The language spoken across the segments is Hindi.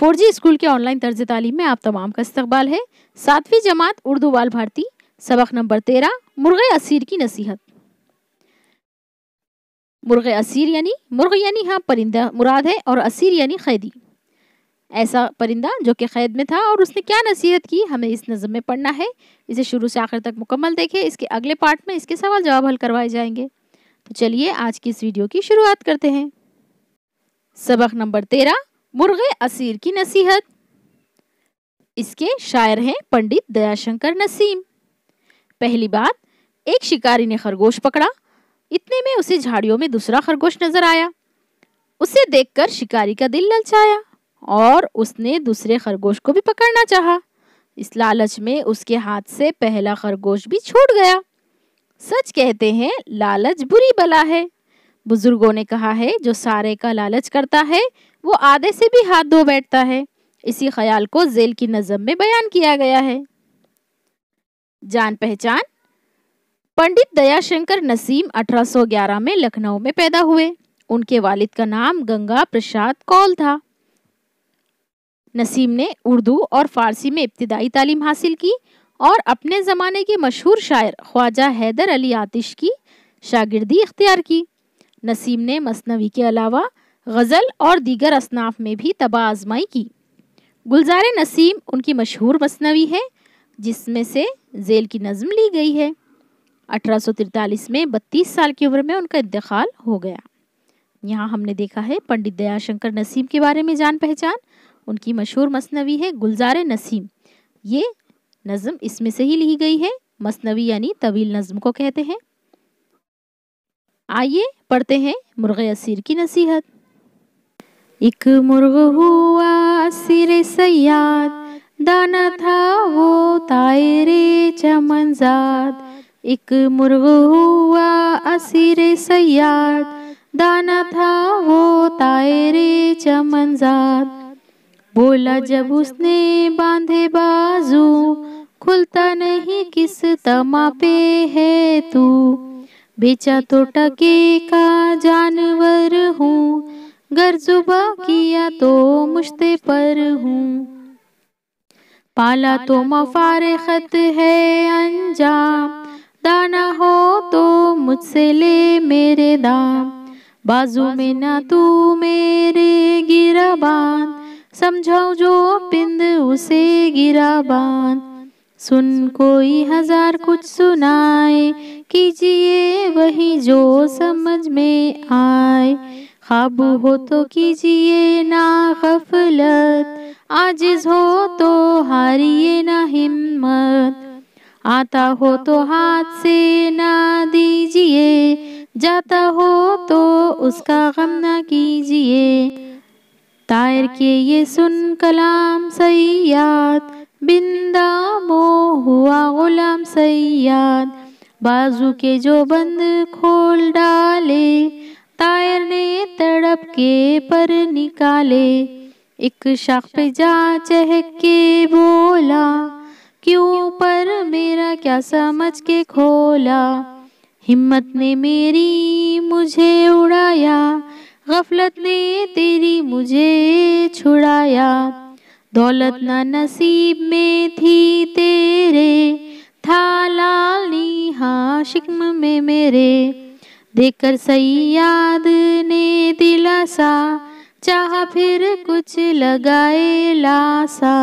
फोर जी स्कूल के ऑनलाइन तर्ज तालीम में आप तमाम का इस्तेबाल है सातवीं जमात उर्दू बाल भारती सबक नंबर तेरह मुर्गे असीर की नसीहत मुर्गे असीर यानी मुर्ग यानी हाँ परिंदा मुराद है और असीर यानी कैदी ऐसा परिंदा जो कि कैद में था और उसने क्या नसीहत की हमें इस नज़म में पढ़ना है इसे शुरू से आखिर तक मुकम्मल देखें इसके अगले पार्ट में इसके सवाल जवाब हल करवाए जाएंगे तो चलिए आज की इस वीडियो की शुरुआत करते हैं सबक नंबर तेरह मुर्गे असीर की नसीहत इसके शायर हैं पंडित दयाशंकर नसीम पहली बात एक शिकारी ने खरगोश पकड़ा इतने में उसे झाड़ियों में दूसरा खरगोश नजर आया उसे देखकर शिकारी का दिल ललचाया और उसने दूसरे खरगोश को भी पकड़ना चाहा इस लालच में उसके हाथ से पहला खरगोश भी छूट गया सच कहते हैं लालच बुरी बला है बुजुर्गों ने कहा है जो सारे का लालच करता है वो आधे से भी हाथ धो बैठता है इसी ख्याल को जेल की नज़म में बयान किया गया है जान पहचान पंडित दयाशंकर नसीम 1811 में लखनऊ में पैदा हुए उनके वालिद का नाम गंगा प्रसाद कौल था नसीम ने उर्दू और फारसी में इब्तदाई तालीम हासिल की और अपने ज़माने के मशहूर शायर ख्वाजा हैदर अली आतिश की शागिर्दी इख्तियार की नसीम ने मसनवी के अलावा गज़ल और दीगर असनाफ में भी तबाह आजमाई की गुलजार नसीम उनकी मशहूर मसनवी है जिसमें से जेल की नज़म ली गई है 1843 में 32 साल की उम्र में उनका इंतकाल हो गया यहाँ हमने देखा है पंडित दयाशंकर नसीम के बारे में जान पहचान उनकी मशहूर मसनवी है गुलजार नसीम ये नज़म इसमें से ही ली गई है मसनवी यानी तवील नज़म को कहते हैं आइए पढ़ते हैं मुर्ग असीर की नसीहत एक मुर्ग हुआ सिर सयाद दाना था वो तायरे चमनजाद एक मुर्ग हुआ असीर सयाद दाना था वो तायरे चमनजाद बोला जब उसने बांधे बाजू खुलता नहीं किस तमा पे है तू बेचा तो टके का जानवर हूँ गर जुबा किया तो मुश्ते पर हूँ पाला तो खत है अंजाम दाना हो तो मुझसे ले मेरे दाम बाजू में ना तू मेरे गिरा बांध समझाओ जो पिंद उसे गिरा बांध सुन कोई हजार कुछ सुनाए कीजिए वही जो समझ में आए खब हो तो कीजिए ना गफलत आजिज हो तो हारिए ना हिम्मत आता हो तो हाथ से ना दीजिए जाता हो तो उसका गम ना कीजिए तायर के ये सुन कलाम सयाद बिंदा मो हुआ गुलाम सैयाद बाजू के जो बंद खोल डाले तायर ने तड़प के पर निकाले एक शख पे जा चह के बोला क्यों पर मेरा क्या समझ के खोला हिम्मत ने मेरी मुझे उड़ाया गफलत ने तेरी मुझे छुड़ाया दौलत न नसीब में थी तेरे था लाली हाँ शिकम में मेरे देखकर सयाद ने दिलासा चाह फिर कुछ लगाए लासा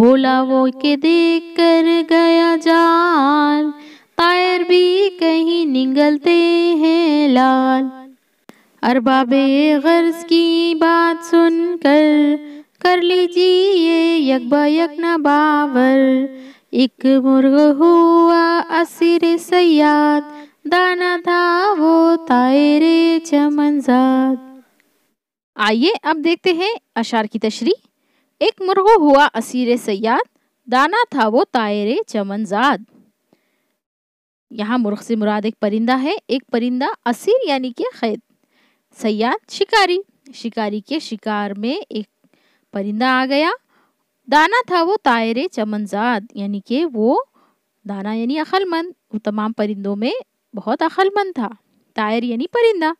बोला वो के देख कर गया जाल तायर भी कहीं निगलते हैं लाल अरबाबे गर्ज की बात सुनकर कर लीजिए यकबयक न बावर एक मुर्ग हुआ असिर सयाद दाना था वो तायरे चमनजाद आइए अब देखते हैं अशार की तशरी एक मुर्ग हुआ असीर सयाद दाना था वो तायरे चमनजाद यहाँ मुर्ग से मुराद एक परिंदा है एक परिंदा असीर यानी कि खैद सयाद शिकारी शिकारी के शिकार में एक परिंदा आ गया दाना था वो तायरे चमनजाद यानी के वो दाना यानी अखलमंद वो तमाम परिंदों में बहुत अखलमंद था तायर यानी परिंदा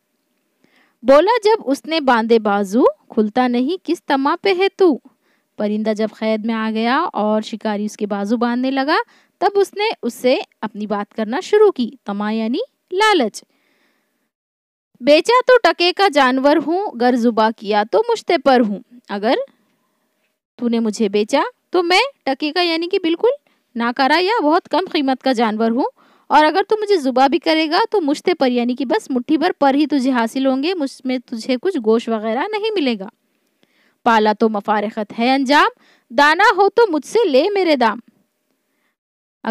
बोला जब उसने बांधे बाजू खुलता नहीं किस तमा पे है तू परिंदा जब कैद में आ गया और शिकारी उसके बाजू बांधने लगा तब उसने उससे अपनी बात करना शुरू की तमा यानी लालच बेचा तो टके का जानवर हूँ गर जुबा किया तो मुश्ते पर हूँ अगर तूने मुझे बेचा तो मैं टकेगा यानी कि बिल्कुल नाकारा या बहुत कम कीमत का जानवर हूँ और अगर तू मुझे जुबा भी करेगा तो मुझते पर यानी कि बस मुट्ठी भर पर ही तुझे हासिल होंगे मुझमें तुझे कुछ गोश वगैरह नहीं मिलेगा पाला तो मफारखत है अंजाम दाना हो तो मुझसे ले मेरे दाम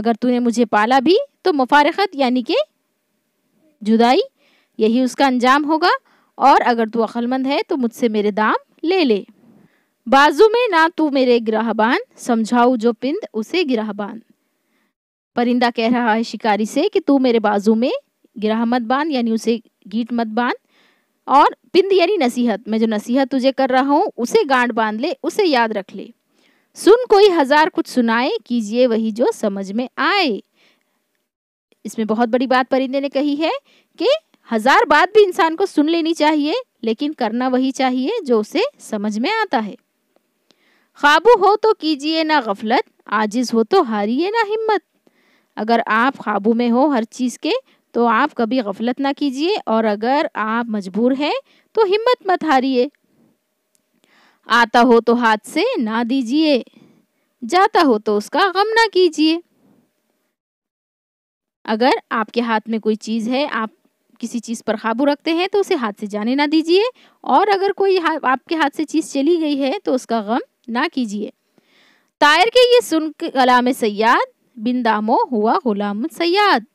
अगर तूने मुझे पाला भी तो मफारखत यानी कि जुदाई यही उसका अंजाम होगा और अगर तू अक्लमंद है तो मुझसे मेरे दाम ले ले बाजू में ना तू मेरे ग्रहबान समझाऊ जो पिंद उसे ग्रहबान परिंदा कह रहा है शिकारी से कि तू मेरे बाजू में ग्रह मत बांध यानी उसे गीट मत बांध और पिंद यानी नसीहत मैं जो नसीहत तुझे कर रहा हूँ उसे गांड बांध ले उसे याद रख ले सुन कोई हजार कुछ सुनाए कीजिए वही जो समझ में आए इसमें बहुत बड़ी बात परिंदे ने कही है कि हजार बात भी इंसान को सुन लेनी चाहिए लेकिन करना वही चाहिए जो उसे समझ में आता है काबू हो तो कीजिए ना गफलत आजिज हो तो हारिए ना हिम्मत अगर आप काबू में हो हर चीज़ के तो आप कभी गफलत ना कीजिए और अगर आप मजबूर हैं तो हिम्मत मत हारिए आता हो तो हाथ से ना दीजिए जाता हो तो उसका गम ना कीजिए अगर आपके हाथ में कोई चीज़ है आप किसी चीज़ पर काबू रखते हैं तो उसे हाथ से जाने ना दीजिए और अगर कोई हा, आपके हाथ से चीज़ चली गई है तो उसका गम ना कीजिए तायर के ये सुन गलाम सयाद बिन दामो हुआ गुलाम सयाद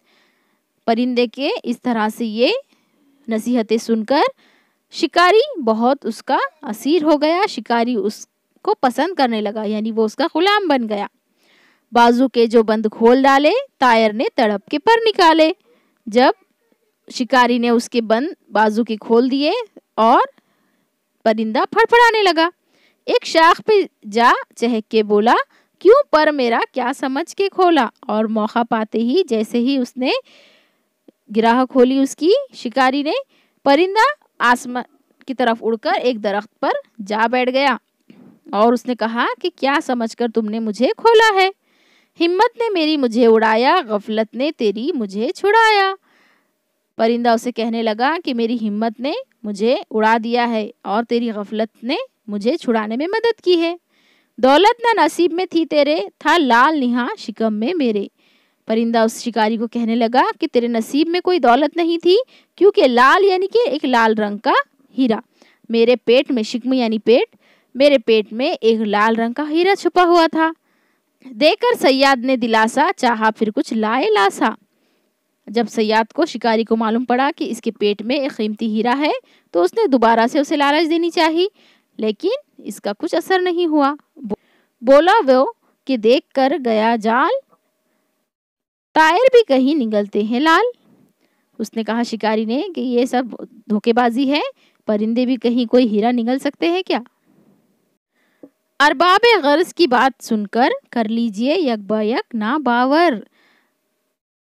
परिंदे के इस तरह से ये नसीहतें सुनकर शिकारी बहुत उसका असीर हो गया शिकारी उसको पसंद करने लगा यानी वो उसका गुलाम बन गया बाजू के जो बंद खोल डाले तायर ने तड़प के पर निकाले जब शिकारी ने उसके बंद बाजू के खोल दिए और परिंदा फड़फड़ाने लगा एक शाख पे जा चहक के बोला क्यों पर मेरा क्या समझ के खोला और मौका पाते ही जैसे ही उसने गिराह खोली उसकी शिकारी ने परिंदा आसमान की तरफ उड़कर एक दरख्त पर जा बैठ गया और उसने कहा कि क्या समझकर तुमने मुझे खोला है हिम्मत ने मेरी मुझे उड़ाया गफलत ने तेरी मुझे छुड़ाया परिंदा उसे कहने लगा कि मेरी हिम्मत ने मुझे उड़ा दिया है और तेरी गफलत ने मुझे छुड़ाने में मदद की है दौलत ना नसीब में थी तेरे था लाल निहा शिकम में मेरे परिंदा उस शिकारी को कहने लगा कि तेरे नसीब में कोई दौलत नहीं थी क्योंकि लाल यानी कि एक लाल रंग का हीरा मेरे पेट में शिकम यानी पेट मेरे पेट में एक लाल रंग का हीरा छुपा हुआ था देकर सयाद ने दिलासा चाहा फिर कुछ लाए लासा जब सयाद को शिकारी को मालूम पड़ा कि इसके पेट में एक कीमती हीरा है तो उसने दोबारा से उसे लालच देनी चाहिए लेकिन इसका कुछ असर नहीं हुआ बोला वो कि देख कर गया जाल टायर भी कहीं निगलते हैं लाल उसने कहा शिकारी ने कि ये सब धोखेबाजी है परिंदे भी कहीं कोई हीरा निगल सकते हैं क्या अरबाब गर्ज की बात सुनकर कर लीजिए यक बक ना बावर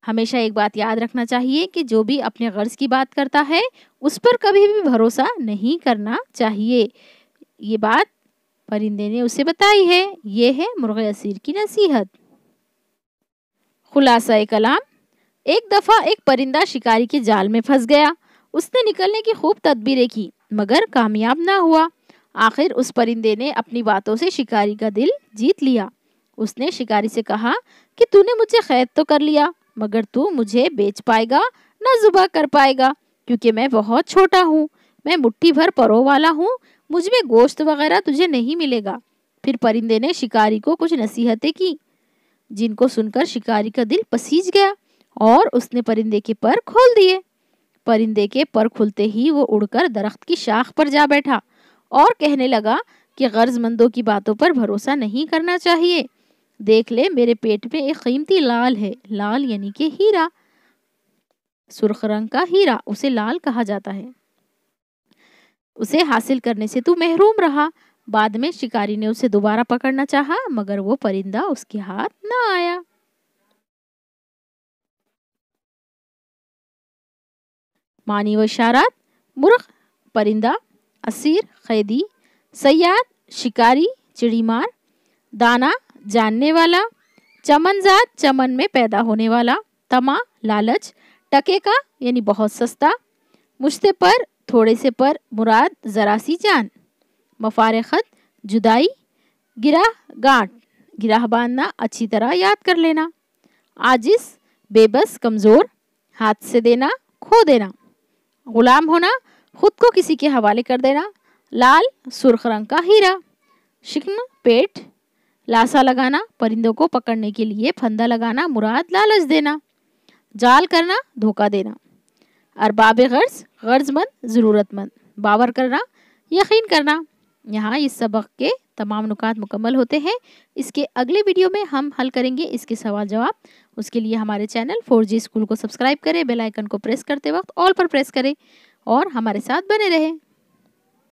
हमेशा एक बात याद रखना चाहिए कि जो भी अपने गर्ज की बात करता है उस पर कभी भी भरोसा नहीं करना चाहिए ये बात परिंदे ने उसे बताई है ये है मुर्ग असीर की नसीहत खुलासा कलाम एक दफ़ा एक परिंदा शिकारी के जाल में फंस गया उसने निकलने की खूब तदबीरें की मगर कामयाब ना हुआ आखिर उस परिंदे ने अपनी बातों से शिकारी का दिल जीत लिया उसने शिकारी से कहा कि तूने मुझे कैद तो कर लिया मगर तू मुझे बेच पाएगा ना जुबा कर पाएगा क्योंकि मैं बहुत छोटा हूँ मैं मुट्ठी भर परों वाला हूँ मुझमें गोश्त वगैरह तुझे नहीं मिलेगा फिर परिंदे ने शिकारी को कुछ नसीहतें की जिनको सुनकर शिकारी का दिल पसीज गया और उसने परिंदे के पर खोल दिए परिंदे के पर खुलते ही वो उड़कर दरख्त की शाख पर जा बैठा और कहने लगा कि गर्जमंदों की बातों पर भरोसा नहीं करना चाहिए देख ले मेरे पेट में एक कीमती लाल है लाल यानी कि हीरा सुर्ख रंग का हीरा उसे लाल कहा जाता है उसे हासिल करने से तू महरूम रहा बाद में शिकारी ने उसे दोबारा पकड़ना चाहा मगर वो परिंदा उसके हाथ न आया मानी व शारात मुर्ख परिंदा असीर कैदी सयाद शिकारी चिड़ीमार दाना जानने वाला चमनजात चमन में पैदा होने वाला तमा लालच टके का यानी बहुत सस्ता मुश्ते पर थोड़े से पर मुराद ज़रा सी जान मफार ख़त जुदाई गिरा गांठ गिरा बांधना अच्छी तरह याद कर लेना आजिस बेबस कमज़ोर हाथ से देना खो देना गुलाम होना खुद को किसी के हवाले कर देना लाल सुर्ख रंग का हीरा शिकन पेट लासा लगाना परिंदों को पकड़ने के लिए फंदा लगाना मुराद लालच देना जाल करना धोखा देना अरबाब गर्ज गर्जमंद ज़रूरतमंद बावर करना यकीन करना यहाँ इस सबक के तमाम नुकात मुकम्मल होते हैं इसके अगले वीडियो में हम हल करेंगे इसके सवाल जवाब उसके लिए हमारे चैनल फोर स्कूल को सब्सक्राइब करें बेल आइकन को प्रेस करते वक्त ऑल पर प्रेस करें और हमारे साथ बने रहें